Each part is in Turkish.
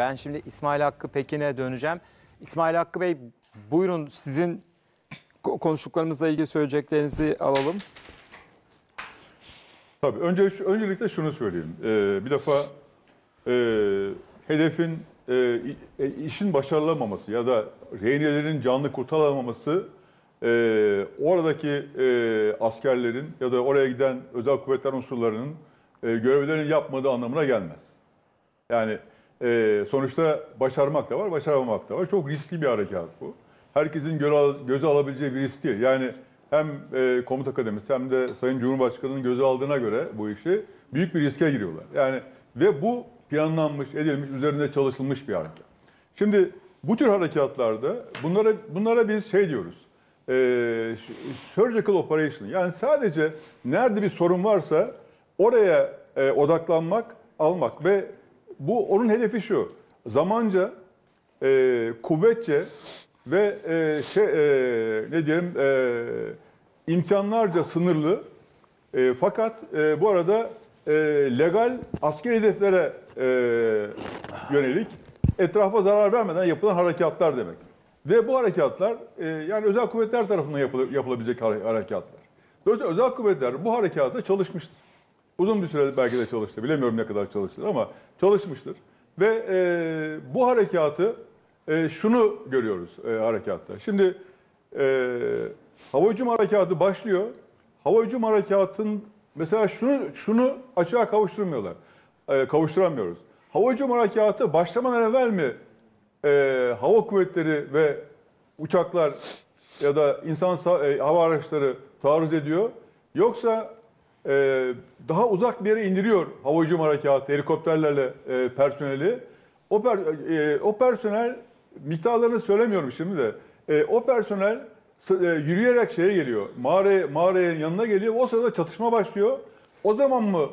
Ben şimdi İsmail Hakkı Pekin'e döneceğim. İsmail Hakkı Bey buyurun sizin konuştuklarımızla ilgili söyleyeceklerinizi alalım. Tabii öncelikle, öncelikle şunu söyleyeyim. Ee, bir defa e, hedefin e, e işin başarılamaması ya da rehinelerin canlı kurtarılamaması e, oradaki e, askerlerin ya da oraya giden özel kuvvetler unsurlarının e, görevlerini yapmadığı anlamına gelmez. Yani e, sonuçta başarmak da var, başaramamak da var. Çok riskli bir harekat bu. Herkesin göz, al, göze alabileceği bir risk değil. Yani hem e, komuta akademisi hem de Sayın Cumhurbaşkanı'nın göze aldığına göre bu işi büyük bir riske giriyorlar. Yani ve bu planlanmış, edilmiş, üzerinde çalışılmış bir harekat. Şimdi bu tür harekatlarda bunlara bunlara biz şey diyoruz. E, surgical operation yani sadece nerede bir sorun varsa oraya e, odaklanmak, almak ve bu onun hedefi şu. Zamanca, e, kuvvetçe ve e, şey, e, ne diyelim e, imkanlarca sınırlı e, fakat e, bu arada e, legal askeri hedeflere e, yönelik etrafa zarar vermeden yapılan harekatlar demek. Ve bu harekatlar e, yani özel kuvvetler tarafından yapıl yapılabilecek harekatlar. Dolayısıyla özel kuvvetler bu harekata çalışmıştır. Uzun bir süre belki de çalıştı. Bilemiyorum ne kadar çalıştı ama çalışmıştır. Ve e, bu harekatı e, şunu görüyoruz e, harekatta. Şimdi e, hava hücum harekatı başlıyor. Hava hücum harekatın mesela şunu şunu açığa kavuşturmuyorlar. E, kavuşturamıyoruz. Hava hücum harekatı başlamadan evvel mi e, hava kuvvetleri ve uçaklar ya da insan e, hava araçları taarruz ediyor? Yoksa e, daha uzak bir yere indiriyor hava hücum harekatı, helikopterlerle e, personeli. O, per, e, o personel miktarlarını söylemiyorum şimdi de. E, o personel e, yürüyerek şeye geliyor. Mağaraya, mağaraya yanına geliyor. O sırada çatışma başlıyor. O zaman mı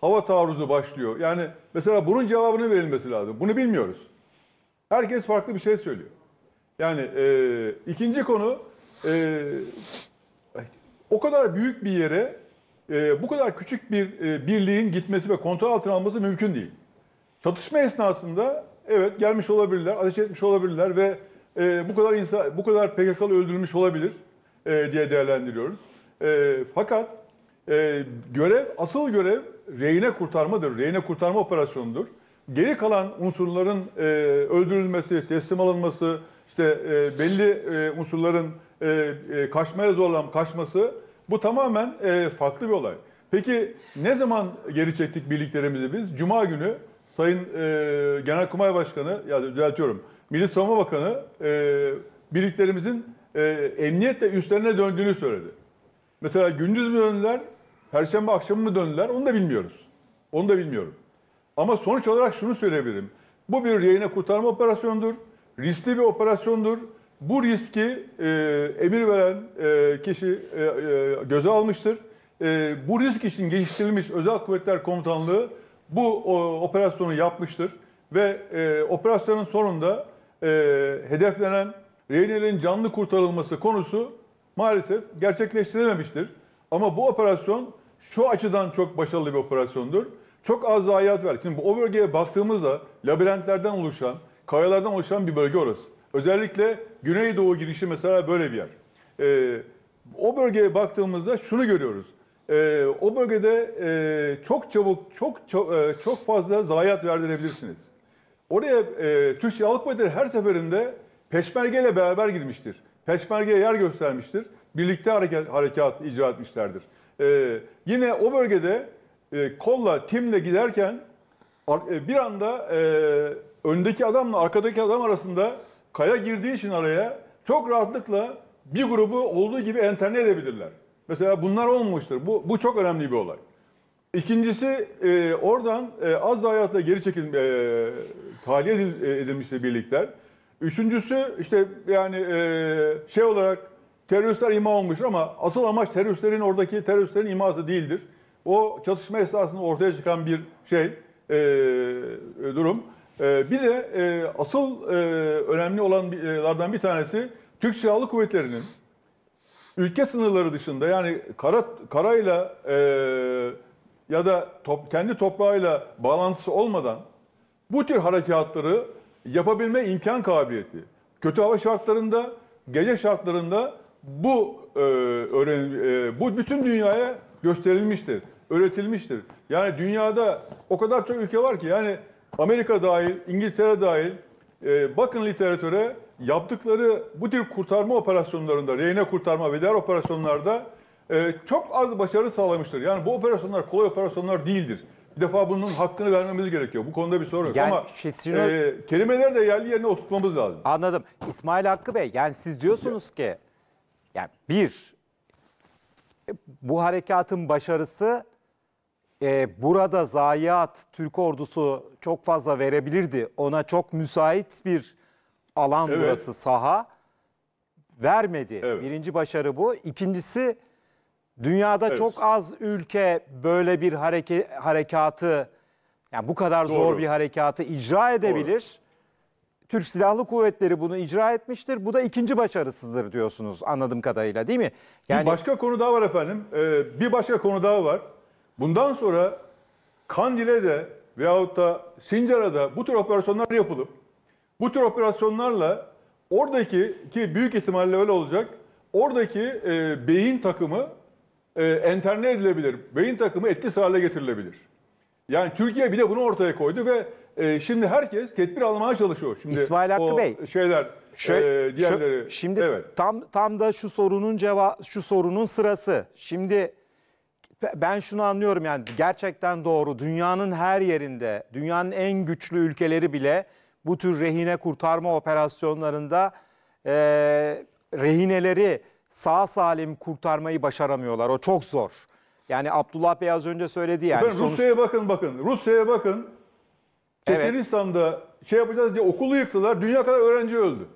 hava taarruzu başlıyor? Yani mesela bunun cevabını verilmesi lazım. Bunu bilmiyoruz. Herkes farklı bir şey söylüyor. Yani e, ikinci konu e, o kadar büyük bir yere e, bu kadar küçük bir e, birliğin gitmesi ve kontrol altına alması mümkün değil. Çatışma esnasında evet gelmiş olabilirler, ateş etmiş olabilirler ve e, bu kadar insan, bu kadar PKK'lı öldürülmüş olabilir e, diye değerlendiriyoruz. E, fakat e, görev, asıl görev rehine kurtarmadır, rehine kurtarma operasyonudur. Geri kalan unsurların e, öldürülmesi, teslim alınması, işte e, belli e, unsurların e, e, kaçmaya zorlan kaçması bu tamamen e, farklı bir olay. Peki ne zaman geri çektik birliklerimizi biz? Cuma günü Sayın e, Genelkurmay Başkanı, ya düzeltiyorum, Milli Savunma Bakanı e, birliklerimizin e, emniyetle üstlerine döndüğünü söyledi. Mesela gündüz mü döndüler, perşembe akşamı mı döndüler onu da bilmiyoruz. Onu da bilmiyorum. Ama sonuç olarak şunu söyleyebilirim. Bu bir yayına kurtarma operasyonudur. Riskli bir operasyondur. Bu riski e, emir veren e, kişi e, e, göze almıştır. E, bu risk için geliştirilmiş Özel Kuvvetler Komutanlığı bu o, operasyonu yapmıştır. Ve e, operasyonun sonunda e, hedeflenen rehinelerin canlı kurtarılması konusu maalesef gerçekleştirilememiştir. Ama bu operasyon şu açıdan çok başarılı bir operasyondur. Çok az zayiat verdik. Şimdi bu o bölgeye baktığımızda labirentlerden oluşan, kayalardan oluşan bir bölge orası. Özellikle Güneydoğu girişi mesela böyle bir yer. E, o bölgeye baktığımızda şunu görüyoruz. E, o bölgede e, çok çabuk, çok çok, e, çok fazla zayiat verdirebilirsiniz. Oraya e, Türk Silahlı Kuvvetleri her seferinde peşmergeyle beraber girmiştir. Peşmergeye yer göstermiştir. Birlikte hareket, harekat icra etmişlerdir. E, yine o bölgede e, kolla, timle giderken e, bir anda e, öndeki adamla arkadaki adam arasında Kaya girdiği için araya çok rahatlıkla bir grubu olduğu gibi enterne edebilirler. Mesela bunlar olmuştur. Bu, bu çok önemli bir olay. İkincisi e, oradan e, az hayatla geri çekil, e, tahliye e, edilmişti birlikler. Üçüncüsü işte yani e, şey olarak teröristler ima olmuş ama asıl amaç teröristlerin oradaki teröristlerin iması değildir. O çatışma esnasında ortaya çıkan bir şey e, durum. Ee, bir de e, asıl e, önemli olanlardan e, bir tanesi Türk Silahlı Kuvvetleri'nin ülke sınırları dışında yani kara karayla e, ya da top, kendi toprağıyla bağlantısı olmadan bu tür harekatları yapabilme imkan kabiliyeti. Kötü hava şartlarında, gece şartlarında bu e, öğren, e, bu bütün dünyaya gösterilmiştir, öğretilmiştir. Yani dünyada o kadar çok ülke var ki yani Amerika dahil, İngiltere dahil e, bakın literatüre yaptıkları bu tür kurtarma operasyonlarında, rehine kurtarma ve diğer operasyonlarda e, çok az başarı sağlamıştır. Yani bu operasyonlar kolay operasyonlar değildir. Bir defa bunun hakkını vermemiz gerekiyor. Bu konuda bir soru yok. Yani Ama Şitrino... e, kelimeleri de yerli yerine oturtmamız lazım. Anladım. İsmail Hakkı Bey, yani siz diyorsunuz ki yani bir, bu harekatın başarısı e, burada zayiat Türk ordusu çok fazla verebilirdi. Ona çok müsait bir alan evet. burası saha. Vermedi. Evet. Birinci başarı bu. İkincisi dünyada evet. çok az ülke böyle bir hareke, harekatı yani bu kadar Doğru. zor bir harekatı icra edebilir. Doğru. Türk Silahlı Kuvvetleri bunu icra etmiştir. Bu da ikinci başarısızdır diyorsunuz anladığım kadarıyla değil mi? Yani... Bir başka konu daha var efendim. Ee, bir başka konu daha var. Bundan sonra Kandil'e de veyahut da Sincar'a da bu tür operasyonlar yapılıp bu tür operasyonlarla oradaki ki büyük ihtimalle öyle olacak oradaki e, beyin takımı e, enterne edilebilir. Beyin takımı etkisiz hale getirilebilir. Yani Türkiye bir de bunu ortaya koydu ve e, şimdi herkes tedbir almaya çalışıyor. Şimdi İsmail Hakkı Bey. Şeyler şöyle, e, diğerleri. Şö, şimdi evet. tam tam da şu sorunun cevap şu sorunun sırası. Şimdi ben şunu anlıyorum yani gerçekten doğru. Dünyanın her yerinde, dünyanın en güçlü ülkeleri bile bu tür rehine kurtarma operasyonlarında e, rehineleri sağ salim kurtarmayı başaramıyorlar. O çok zor. Yani Abdullah Bey az önce söyledi yani. Efendim, sonuç... Rusya'ya bakın bakın. Rusya'ya bakın. Çeçenistan'da evet. şey yapacağız diye okulu yıktılar. Dünya kadar öğrenci öldü.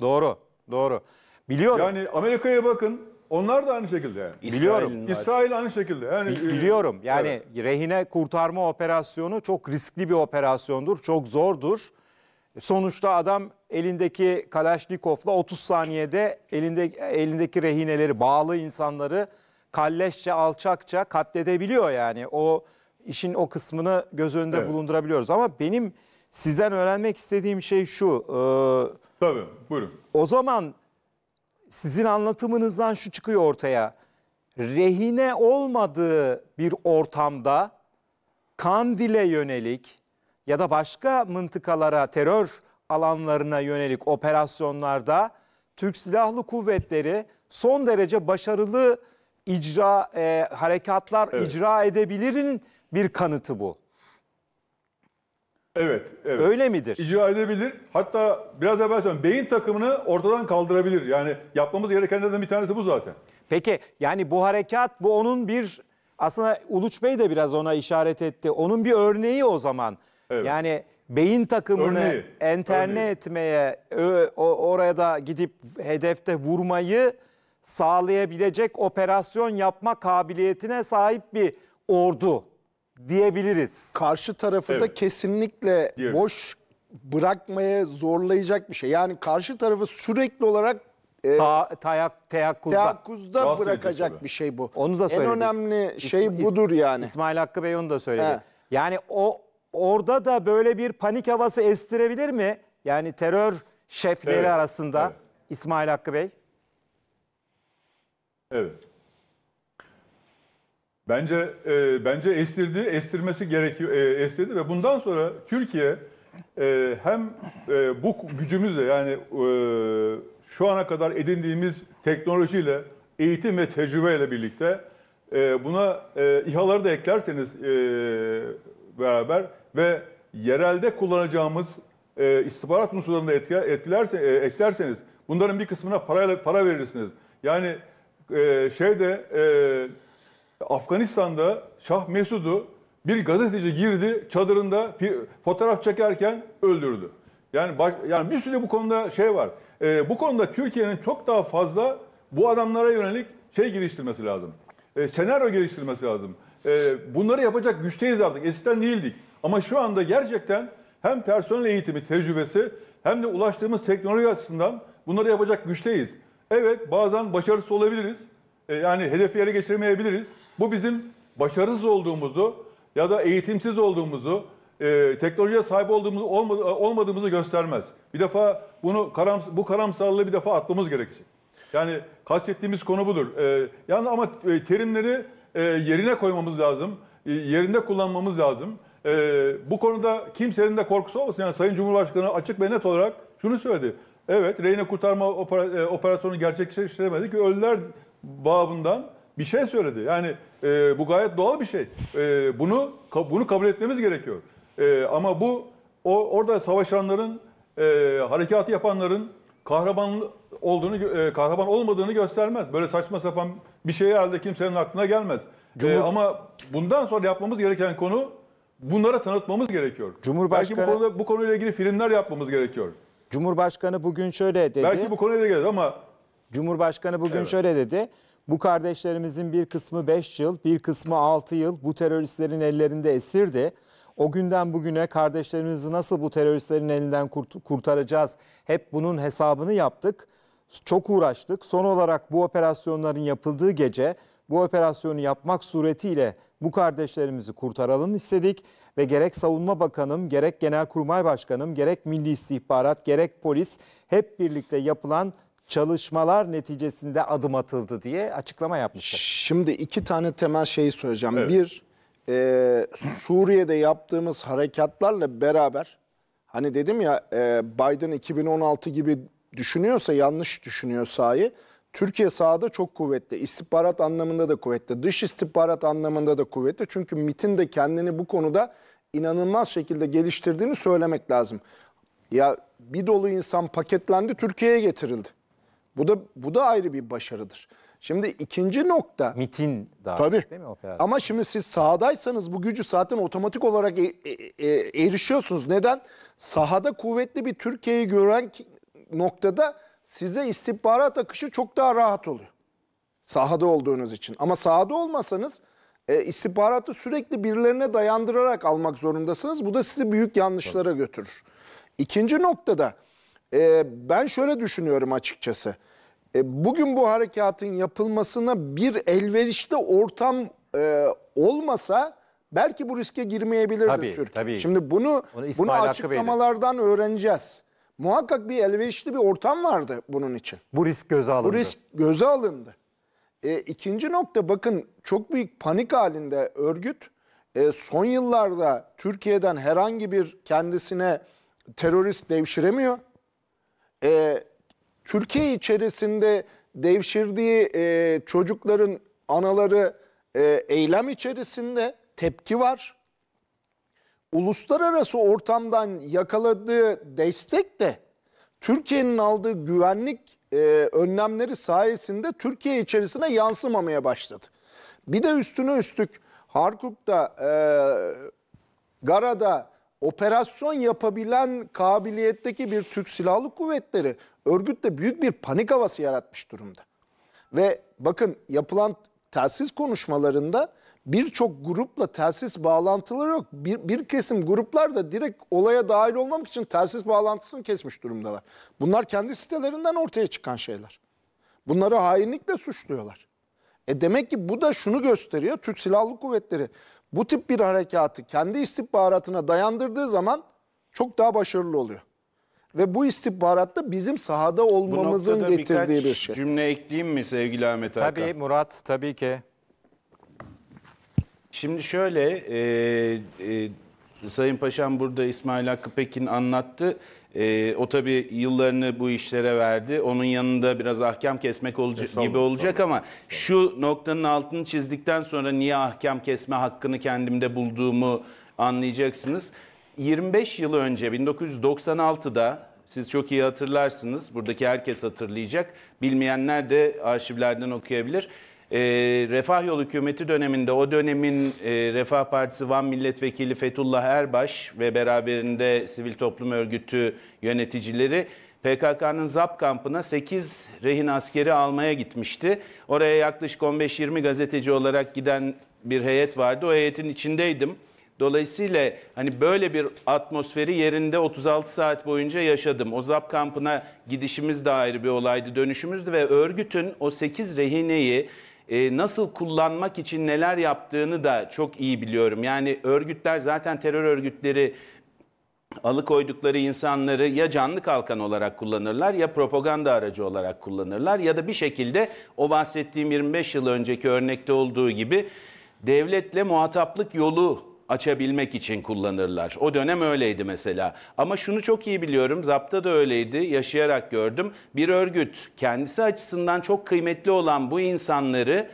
Doğru. Doğru. Biliyorum. Yani Amerika'ya bakın. Onlar da aynı şekilde. Yani. Biliyorum. İsrail aynı şekilde. Yani e, biliyorum. Yani evet. rehine kurtarma operasyonu çok riskli bir operasyondur. Çok zordur. Sonuçta adam elindeki kalashnikovla 30 saniyede elinde elindeki rehineleri, bağlı insanları kalleşçe, alçakça katledebiliyor yani. O işin o kısmını göz önünde evet. bulundurabiliyoruz. Ama benim sizden öğrenmek istediğim şey şu. E, Tabii, buyurun. O zaman sizin anlatımınızdan şu çıkıyor ortaya. Rehine olmadığı bir ortamda Kandil'e yönelik ya da başka mıntıkalara, terör alanlarına yönelik operasyonlarda Türk Silahlı Kuvvetleri son derece başarılı icra e, harekatlar evet. icra edebilirin bir kanıtı bu. Evet, evet. Öyle midir? İcra edebilir. Hatta biraz evvel söyledim. Beyin takımını ortadan kaldırabilir. Yani yapmamız gerekenlerden bir tanesi bu zaten. Peki yani bu harekat bu onun bir aslında Uluç Bey de biraz ona işaret etti. Onun bir örneği o zaman. Evet. Yani beyin takımını örneği, enterne etmeye, oraya da gidip hedefte vurmayı sağlayabilecek operasyon yapma kabiliyetine sahip bir ordu diyebiliriz. Karşı tarafı da kesinlikle Diyorum. boş bırakmaya zorlayacak bir şey. Yani karşı tarafı sürekli olarak e, Ta, tayak, teyakkuzda. teyakkuzda bırakacak bir şey bu. Onu da En önemli şey İs- budur yani. İsmail Hakkı Bey onu da söyledi. He. Yani o orada da böyle bir panik havası estirebilir mi? Yani terör şefleri Evet, arasında evet. İsmail Hakkı Bey. Evet. Bence e, bence estirdi, estirmesi gerekiyor, e, estirdi ve bundan sonra Türkiye e, hem e, bu gücümüzle yani e, şu ana kadar edindiğimiz teknolojiyle, eğitim ve tecrübeyle birlikte e, buna e, İHA'ları da eklerseniz e, beraber ve yerelde kullanacağımız e, istihbarat unsurlarını da etkiler, etkilerse, e, eklerseniz bunların bir kısmına parayla para verirsiniz. Yani e, şeyde e, Afganistan'da Şah Mesud'u bir gazeteci girdi çadırında fotoğraf çekerken öldürdü. Yani baş, yani bir sürü bu konuda şey var. E, bu konuda Türkiye'nin çok daha fazla bu adamlara yönelik şey geliştirmesi lazım. E, senaryo geliştirmesi lazım. E, bunları yapacak güçteyiz artık. Eskiden değildik. Ama şu anda gerçekten hem personel eğitimi, tecrübesi hem de ulaştığımız teknoloji açısından bunları yapacak güçteyiz. Evet bazen başarısız olabiliriz e, yani hedefi yere geçirmeyebiliriz. Bu bizim başarısız olduğumuzu ya da eğitimsiz olduğumuzu, e, teknolojiye sahip olduğumuzu olma, olmadığımızı göstermez. Bir defa bunu karam, bu karamsarlığı bir defa atmamız gerekecek. Yani kastettiğimiz konu budur. E, yani ama e, terimleri e, yerine koymamız lazım, e, yerinde kullanmamız lazım. E, bu konuda kimsenin de korkusu olmasın. Yani Sayın Cumhurbaşkanı açık ve net olarak şunu söyledi. Evet, reyne kurtarma e, operasyonu gerçekleştiremedik, ölüler babından bir şey söyledi. Yani e, bu gayet doğal bir şey. E, bunu bunu kabul etmemiz gerekiyor. E, ama bu o orada savaşanların e, harekatı yapanların kahraman olduğunu e, kahraman olmadığını göstermez. Böyle saçma sapan bir şey herhalde kimsenin aklına gelmez. E, Cumhur... E, ama bundan sonra yapmamız gereken konu bunlara tanıtmamız gerekiyor. Cumhurbaşkanı Belki bu, konuda, bu konuyla ilgili filmler yapmamız gerekiyor. Cumhurbaşkanı bugün şöyle dedi. Belki bu konuyla ilgili ama Cumhurbaşkanı bugün evet. şöyle dedi. Bu kardeşlerimizin bir kısmı 5 yıl, bir kısmı 6 yıl bu teröristlerin ellerinde esirdi. O günden bugüne kardeşlerimizi nasıl bu teröristlerin elinden kurt kurtaracağız? Hep bunun hesabını yaptık. Çok uğraştık. Son olarak bu operasyonların yapıldığı gece bu operasyonu yapmak suretiyle bu kardeşlerimizi kurtaralım istedik ve gerek Savunma Bakanım, gerek Genelkurmay Başkanım, gerek Milli İstihbarat, gerek polis hep birlikte yapılan çalışmalar neticesinde adım atıldı diye açıklama yapmışlar. Şimdi iki tane temel şeyi söyleyeceğim. Evet. Bir, e, Suriye'de yaptığımız harekatlarla beraber hani dedim ya e, Biden 2016 gibi düşünüyorsa yanlış düşünüyor sahi. Türkiye sahada çok kuvvetli. İstihbarat anlamında da kuvvetli. Dış istihbarat anlamında da kuvvetli. Çünkü MIT'in de kendini bu konuda inanılmaz şekilde geliştirdiğini söylemek lazım. Ya bir dolu insan paketlendi Türkiye'ye getirildi. Bu da bu da ayrı bir başarıdır. Şimdi ikinci nokta mitin daha tabii. değil mi operasyon? Ama şimdi siz sahadaysanız bu gücü zaten otomatik olarak e, e, e, erişiyorsunuz. Neden? Sahada kuvvetli bir Türkiye'yi gören noktada size istihbarat akışı çok daha rahat oluyor. Sahada olduğunuz için. Ama sahada olmasanız e, istihbaratı sürekli birilerine dayandırarak almak zorundasınız. Bu da sizi büyük yanlışlara tabii. götürür. İkinci noktada e, ben şöyle düşünüyorum açıkçası. E, bugün bu harekatın yapılmasına bir elverişli ortam e, olmasa belki bu riske girmeyebilirdi Tabii, Türkiye. tabii. Şimdi bunu Onu bunu Hakkı açıklamalardan öğreneceğiz. Muhakkak bir elverişli bir ortam vardı bunun için. Bu risk göze alındı. Bu risk göze alındı. E, ikinci nokta bakın çok büyük panik halinde örgüt. E, son yıllarda Türkiye'den herhangi bir kendisine terörist devşiremiyor e, Türkiye içerisinde devşirdiği e, çocukların anaları e, eylem içerisinde tepki var. Uluslararası ortamdan yakaladığı destek de Türkiye'nin aldığı güvenlik e, önlemleri sayesinde Türkiye içerisine yansımamaya başladı. Bir de üstüne üstlük Harkuk'ta, e, Gara'da operasyon yapabilen kabiliyetteki bir Türk Silahlı Kuvvetleri örgütte büyük bir panik havası yaratmış durumda. Ve bakın yapılan telsiz konuşmalarında birçok grupla telsiz bağlantıları yok. Bir, bir kesim gruplar da direkt olaya dahil olmamak için telsiz bağlantısını kesmiş durumdalar. Bunlar kendi sitelerinden ortaya çıkan şeyler. Bunları hainlikle suçluyorlar. E demek ki bu da şunu gösteriyor. Türk Silahlı Kuvvetleri bu tip bir harekatı kendi istihbaratına dayandırdığı zaman çok daha başarılı oluyor. Ve bu istihbarat da bizim sahada olmamızın bu getirdiği bir şey. cümle ekleyeyim mi sevgili Ahmet Hakan? Tabii Murat, tabii ki. Şimdi şöyle, e, e, Sayın Paşam burada İsmail Hakkı Pekin anlattı. E, o tabii yıllarını bu işlere verdi. Onun yanında biraz ahkam kesmek olca e, gibi olacak tabii. ama şu noktanın altını çizdikten sonra niye ahkam kesme hakkını kendimde bulduğumu anlayacaksınız. 25 yıl önce 1996'da siz çok iyi hatırlarsınız. Buradaki herkes hatırlayacak. Bilmeyenler de arşivlerden okuyabilir e, Refah Yolu hükümeti döneminde o dönemin e, Refah Partisi Van Milletvekili Fethullah Erbaş ve beraberinde sivil toplum örgütü yöneticileri PKK'nın ZAP kampına 8 rehin askeri almaya gitmişti. Oraya yaklaşık 15-20 gazeteci olarak giden bir heyet vardı. O heyetin içindeydim. Dolayısıyla hani böyle bir atmosferi yerinde 36 saat boyunca yaşadım. O ZAP kampına gidişimiz de ayrı bir olaydı, dönüşümüzdü ve örgütün o 8 rehineyi e, nasıl kullanmak için neler yaptığını da çok iyi biliyorum. Yani örgütler zaten terör örgütleri alıkoydukları insanları ya canlı kalkan olarak kullanırlar ya propaganda aracı olarak kullanırlar ya da bir şekilde o bahsettiğim 25 yıl önceki örnekte olduğu gibi devletle muhataplık yolu açabilmek için kullanırlar. O dönem öyleydi mesela. Ama şunu çok iyi biliyorum. Zapta da öyleydi. Yaşayarak gördüm. Bir örgüt kendisi açısından çok kıymetli olan bu insanları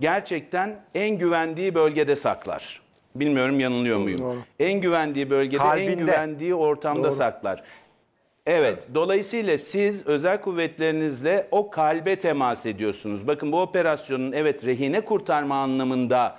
gerçekten en güvendiği bölgede saklar. Bilmiyorum yanılıyor muyum? Doğru. En güvendiği bölgede, Kalbinde. en güvendiği ortamda Doğru. saklar. Evet, dolayısıyla siz özel kuvvetlerinizle o kalbe temas ediyorsunuz. Bakın bu operasyonun evet rehine kurtarma anlamında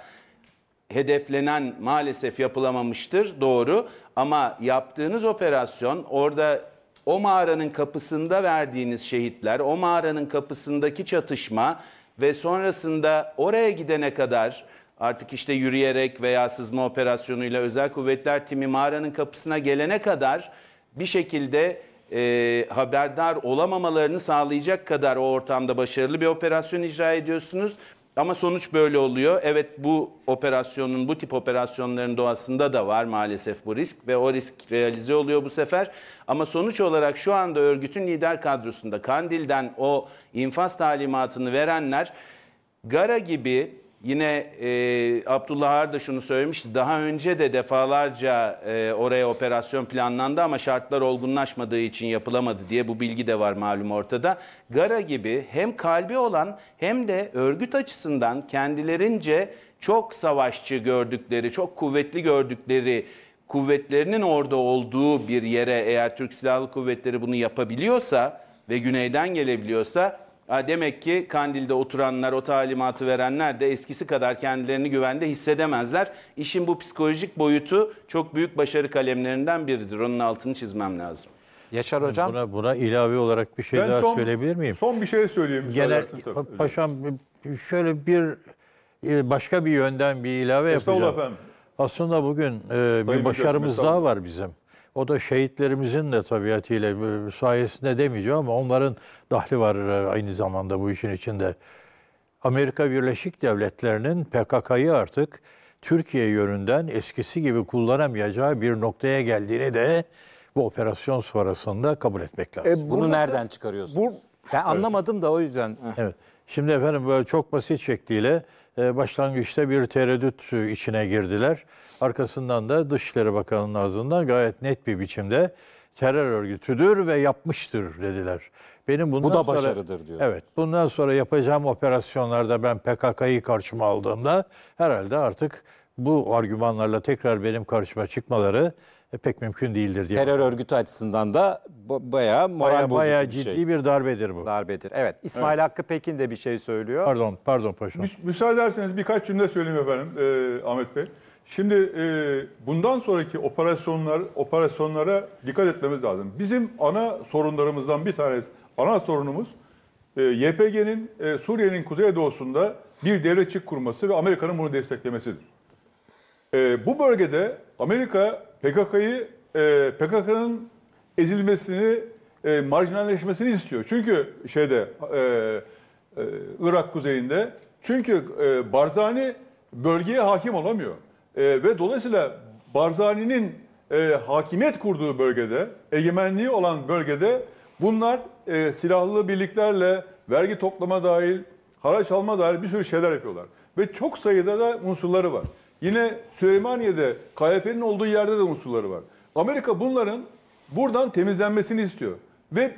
hedeflenen maalesef yapılamamıştır doğru ama yaptığınız operasyon orada o mağaranın kapısında verdiğiniz şehitler, o mağaranın kapısındaki çatışma ve sonrasında oraya gidene kadar artık işte yürüyerek veya sızma operasyonuyla özel kuvvetler timi mağaranın kapısına gelene kadar bir şekilde e, haberdar olamamalarını sağlayacak kadar o ortamda başarılı bir operasyon icra ediyorsunuz ama sonuç böyle oluyor. Evet bu operasyonun, bu tip operasyonların doğasında da var maalesef bu risk ve o risk realize oluyor bu sefer. Ama sonuç olarak şu anda örgütün lider kadrosunda Kandil'den o infaz talimatını verenler Gara gibi Yine e, Abdullah Ağar da şunu söylemişti. Daha önce de defalarca e, oraya operasyon planlandı ama şartlar olgunlaşmadığı için yapılamadı diye bu bilgi de var malum ortada. Gara gibi hem kalbi olan hem de örgüt açısından kendilerince çok savaşçı gördükleri, çok kuvvetli gördükleri kuvvetlerinin orada olduğu bir yere eğer Türk Silahlı Kuvvetleri bunu yapabiliyorsa ve güneyden gelebiliyorsa Demek ki Kandil'de oturanlar, o talimatı verenler de eskisi kadar kendilerini güvende hissedemezler. İşin bu psikolojik boyutu çok büyük başarı kalemlerinden biridir. Onun altını çizmem lazım. Yaşar Hocam. Buna, buna ilave olarak bir şey ben daha son, söyleyebilir miyim? Son bir şey söyleyeyim. Genel, paşam şöyle bir e, başka bir yönden bir ilave yapacağım. Efendim. Aslında bugün e, bir başarımız daha var bizim. O da şehitlerimizin de tabiatıyla e, sayesinde demeyeceğim ama onların dahli var e, aynı zamanda bu işin içinde. Amerika Birleşik Devletleri'nin PKK'yı artık Türkiye yönünden eskisi gibi kullanamayacağı bir noktaya geldiğini de bu operasyon sonrasında kabul etmek lazım. E, bunu, bunu nereden çıkarıyorsunuz? Bu, ben anlamadım evet. da o yüzden. Evet. Şimdi efendim böyle çok basit şekliyle e, başlangıçta bir tereddüt içine girdiler. Arkasından da Dışişleri Bakanı'nın ağzından gayet net bir biçimde terör örgütüdür ve yapmıştır dediler. Benim bundan Bu da sonra, başarıdır diyor. Evet. Bundan sonra yapacağım operasyonlarda ben PKK'yı karşıma aldığımda herhalde artık bu argümanlarla tekrar benim karşıma çıkmaları e, pek mümkün değildir diye. Terör örgütü açısından da ba- bayağı moral Baya, bayağı bir ciddi şey. bir darbedir bu. Darbedir. Evet. İsmail Hakkı Pekin de bir şey söylüyor. Pardon, pardon paşam. Müs- müsaade ederseniz birkaç cümle söyleyeyim efendim e, Ahmet Bey. Şimdi e, bundan sonraki operasyonlar operasyonlara dikkat etmemiz lazım. Bizim ana sorunlarımızdan bir tanesi, ana sorunumuz e, YPG'nin e, Suriye'nin kuzeydoğusunda bir devletçik kurması ve Amerika'nın bunu desteklemesidir. E, bu bölgede Amerika PKK'yı e, PKK'nın ezilmesini, e, marjinalleşmesini istiyor. Çünkü şeyde e, e Irak kuzeyinde çünkü e, Barzani bölgeye hakim olamıyor. ve dolayısıyla Barzani'nin hakimiyet kurduğu bölgede, egemenliği olan bölgede bunlar silahlı birliklerle vergi toplama dahil, haraç alma dahil bir sürü şeyler yapıyorlar. Ve çok sayıda da unsurları var. Yine Süleymaniye'de KYP'nin olduğu yerde de unsurları var. Amerika bunların buradan temizlenmesini istiyor. Ve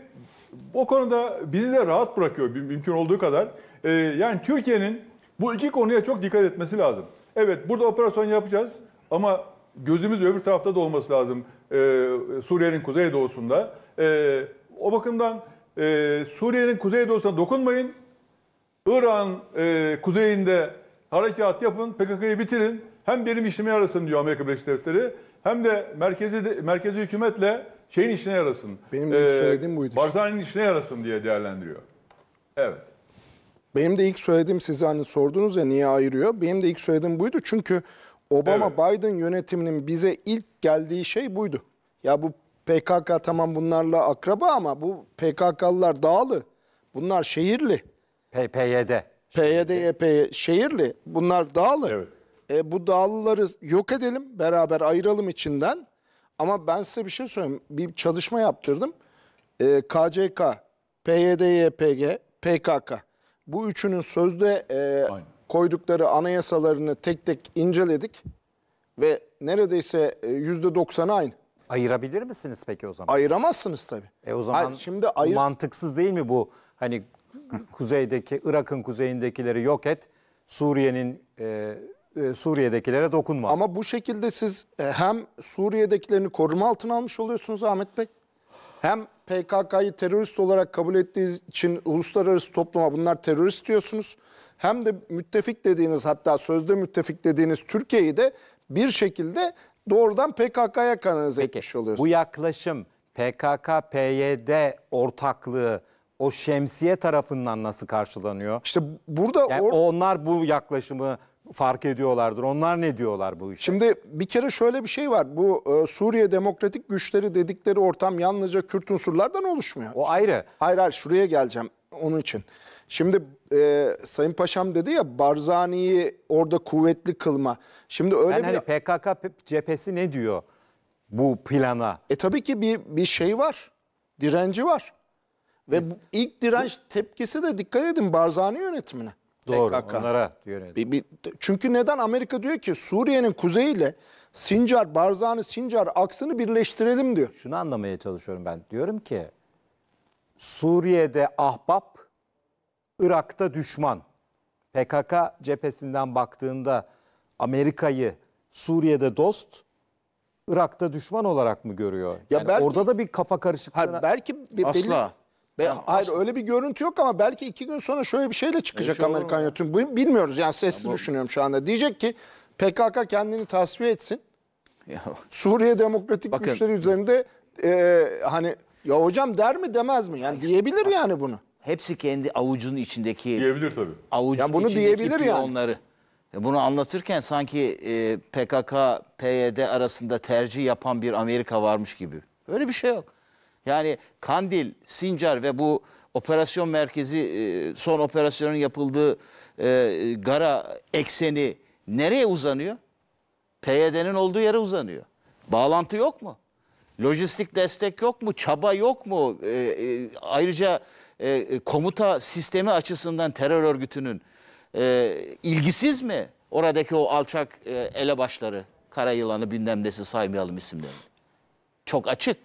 o konuda bizi de rahat bırakıyor mümkün olduğu kadar. Ee, yani Türkiye'nin bu iki konuya çok dikkat etmesi lazım. Evet burada operasyon yapacağız ama gözümüz öbür tarafta da olması lazım. Ee, Suriye'nin kuzeydoğusunda. Ee, o bakımdan e, Suriye'nin kuzeydoğusuna dokunmayın. İran e, ee, kuzeyinde harekat yapın, PKK'yı bitirin hem benim işime yarasın diyor Amerika Birleşik Devletleri hem de merkezi merkezi hükümetle şeyin işine yarasın. Benim de ilk ee, söylediğim buydu. Barzani'nin işine yarasın diye değerlendiriyor. Evet. Benim de ilk söylediğim size hani sordunuz ya niye ayırıyor? Benim de ilk söylediğim buydu. Çünkü Obama evet. Biden yönetiminin bize ilk geldiği şey buydu. Ya bu PKK tamam bunlarla akraba ama bu PKK'lılar dağlı. Bunlar şehirli. P PYD. PYD, YPY şehirli. Bunlar dağlı. Evet. E, bu dağlıları yok edelim, beraber ayıralım içinden. Ama ben size bir şey söyleyeyim. Bir çalışma yaptırdım. E, KCK, PYD-YPG, PKK. Bu üçünün sözde e, koydukları anayasalarını tek tek inceledik. Ve neredeyse e, yüzde %90'ı aynı. Ayırabilir misiniz peki o zaman? Ayıramazsınız tabii. E o zaman Hayır, şimdi ayır... mantıksız değil mi bu? Hani kuzeydeki, Irak'ın kuzeyindekileri yok et, Suriye'nin... E, e, Suriye'dekilere dokunma. Ama bu şekilde siz e, hem Suriye'dekilerini koruma altına almış oluyorsunuz Ahmet Bey. Hem PKK'yı terörist olarak kabul ettiği için uluslararası topluma bunlar terörist diyorsunuz. Hem de müttefik dediğiniz hatta sözde müttefik dediğiniz Türkiye'yi de bir şekilde doğrudan PKK'ya kanalize etmiş oluyorsunuz. Bu yaklaşım PKK-PYD ortaklığı o şemsiye tarafından nasıl karşılanıyor? İşte burada yani onlar bu yaklaşımı fark ediyorlardır? Onlar ne diyorlar bu işe? Şimdi bir kere şöyle bir şey var. Bu e, Suriye Demokratik Güçleri dedikleri ortam yalnızca Kürt unsurlardan oluşmuyor. O ayrı. Hayır hayır şuraya geleceğim onun için. Şimdi e, Sayın Paşam dedi ya Barzani'yi orada kuvvetli kılma. Şimdi öyle yani bir... Hani PKK cephesi ne diyor bu plana? E tabii ki bir, bir şey var. Direnci var. Ve Biz... bu, ilk direnç tepkisi de dikkat edin Barzani yönetimine. Doğru PKK. onlara yönelik. çünkü neden Amerika diyor ki Suriye'nin kuzeyiyle Sincar, Barzani, Sincar aksını birleştirelim diyor. Şunu anlamaya çalışıyorum ben. Diyorum ki Suriye'de ahbap, Irak'ta düşman. PKK cephesinden baktığında Amerika'yı Suriye'de dost, Irak'ta düşman olarak mı görüyor? Ya yani belki, orada da bir kafa karışıklığı Hayır, belki bir, belli, Be, yani hayır aslında. öyle bir görüntü yok ama belki iki gün sonra şöyle bir şeyle çıkacak şey Amerikan yönetimi. Bilmiyoruz yani sesli ya, bu... düşünüyorum şu anda. Diyecek ki PKK kendini tasfiye etsin. Suriye demokratik Bakın, güçleri üzerinde e, hani ya hocam der mi demez mi? Yani diyebilir yani bunu. Hepsi kendi avucunun içindeki diyebilir tabii. Avucun ya bunu diyebilir yani. onları. Bunu anlatırken sanki e, PKK PYD arasında tercih yapan bir Amerika varmış gibi. Öyle bir şey yok. Yani Kandil, Sincar ve bu operasyon merkezi e, son operasyonun yapıldığı e, gara ekseni nereye uzanıyor? PYD'nin olduğu yere uzanıyor. Bağlantı yok mu? Lojistik destek yok mu? Çaba yok mu? E, ayrıca komuta sistemi açısından terör örgütünün ilgisiz mi? Oradaki o alçak elebaşları, kara yılanı bilmem nesi saymayalım isimlerini. Çok açık.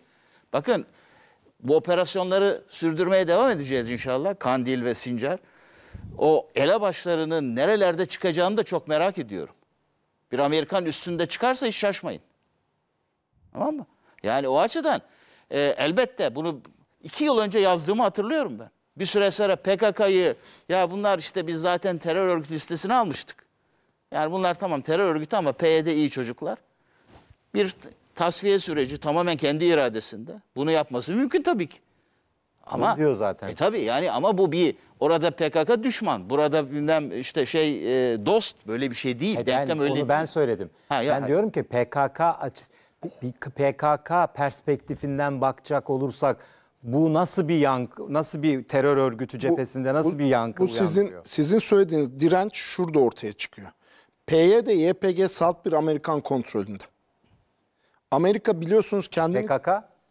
Bakın bu operasyonları sürdürmeye devam edeceğiz inşallah. Kandil ve Sincar. O elebaşlarının nerelerde çıkacağını da çok merak ediyorum. Bir Amerikan üstünde çıkarsa hiç şaşmayın. Tamam mı? Yani o açıdan e, elbette bunu iki yıl önce yazdığımı hatırlıyorum ben. Bir süre sonra PKK'yı ya bunlar işte biz zaten terör örgütü listesine almıştık. Yani bunlar tamam terör örgütü ama PYD iyi çocuklar. Bir tasfiye süreci tamamen kendi iradesinde. Bunu yapması mümkün tabii ki. Ama Bunu diyor zaten. E tabii yani ama bu bir orada PKK düşman, burada bilmem işte şey e, dost böyle bir şey değil. E ben, Denklem öyle onu ben söyledim. Ha, ya, ben ha. diyorum ki PKK aç, PKK perspektifinden bakacak olursak bu nasıl bir yankı, nasıl bir terör örgütü cephesinde bu, nasıl bu, bir yankı Bu sizin yankılıyor? sizin söylediğiniz direnç şurada ortaya çıkıyor. PYD YPG salt bir Amerikan kontrolünde. Amerika biliyorsunuz kendini... PKK?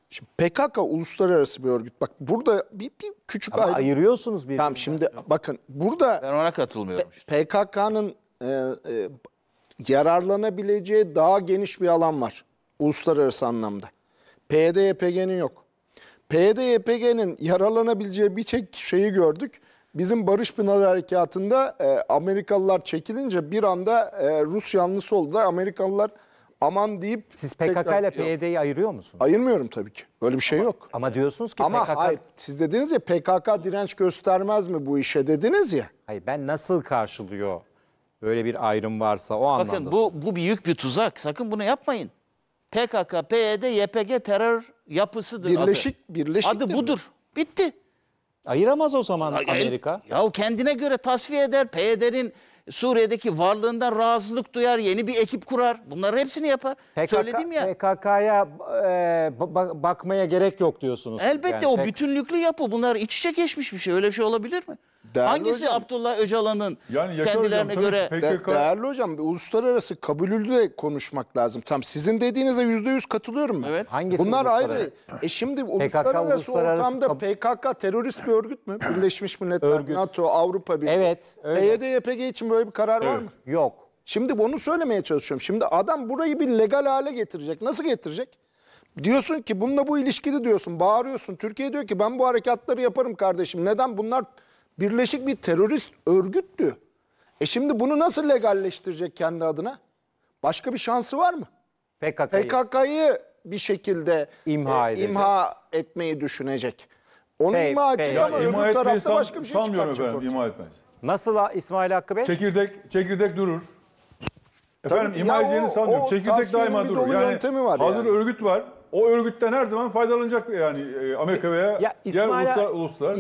Şimdi PKK uluslararası bir örgüt. Bak burada bir, bir küçük ayrı... ayırıyorsunuz bir. Tamam şimdi bakın burada... Ben ona katılmıyorum. Işte. PKK'nın e, e, yararlanabileceği daha geniş bir alan var. Uluslararası anlamda. PYD-YPG'nin e yok. PYD-YPG'nin e yararlanabileceği bir tek şeyi gördük. Bizim Barış Pınar Harekatı'nda e, Amerikalılar çekilince bir anda e, Rus yanlısı oldular. Amerikalılar aman deyip... Siz PKK ile PYD'yi ayırıyor musunuz? Ayırmıyorum tabii ki. Böyle bir şey ama, yok. Ama diyorsunuz ki ama PKK... Hayır, siz dediniz ya PKK direnç göstermez mi bu işe dediniz ya. Hayır ben nasıl karşılıyor böyle bir ayrım varsa o anlamda. Bakın bu, bu büyük bir tuzak. Sakın bunu yapmayın. PKK, PYD, YPG terör yapısıdır Birleşik, adı. Birleşik adı budur. Mi? Bitti. Ayıramaz o zaman Ay, Amerika. Ya kendine göre tasfiye eder. PYD'nin Suriye'deki varlığından razılık duyar, yeni bir ekip kurar. Bunları hepsini yapar. PKK, Söyledim ya. PKK'ya e, ba bakmaya gerek yok diyorsunuz. Elbette yani, o pek... bütünlüklü yapı. Bunlar iç içe geçmiş bir şey. Öyle bir şey olabilir mi? Değerli Hangisi hocam, Abdullah Öcalan'ın yani kendilerine hocam, göre... De, değerli hocam uluslararası kabulü de konuşmak lazım. Tam sizin dediğinize yüzde yüz katılıyorum ben. Evet. Hangisi Bunlar ayrı. E şimdi PKK, uluslararası, uluslararası ortamda PKK terörist bir örgüt mü? Birleşmiş Milletler, örgüt. NATO, Avrupa Birliği. Evet. Öyle. E YPG için böyle bir karar var mı? Yok. Şimdi bunu söylemeye çalışıyorum. Şimdi adam burayı bir legal hale getirecek. Nasıl getirecek? Diyorsun ki bununla bu ilişkili diyorsun. Bağırıyorsun. Türkiye diyor ki ben bu harekatları yaparım kardeşim. Neden? Bunlar birleşik bir terörist örgüttü. E şimdi bunu nasıl legalleştirecek kendi adına? Başka bir şansı var mı? PKK'yı PKK'yı bir şekilde e, imha, e, imha etmeyi düşünecek. Onu imha edecek ama öbür tarafta başka bir şey sanmıyorum efendim ortaya. ima Nasıl İsmail Hakkı Bey? Çekirdek çekirdek durur. Efendim Tabii, ima edeceğini sanmıyorum. O Çekirdek daima durur. Yani yöntemi var hazır yani. örgüt var. O örgütten her zaman faydalanacak yani e, Amerika veya ya, diğer uluslar.